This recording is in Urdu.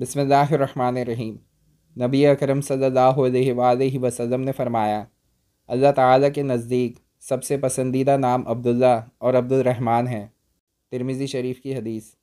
بسم اللہ الرحمن الرحیم نبی اکرم صلی اللہ علیہ وآلہ وسلم نے فرمایا اللہ تعالیٰ کے نزدیک سب سے پسندیدہ نام عبداللہ اور عبد الرحمٰن ہیں ترمیزی شریف کی حدیث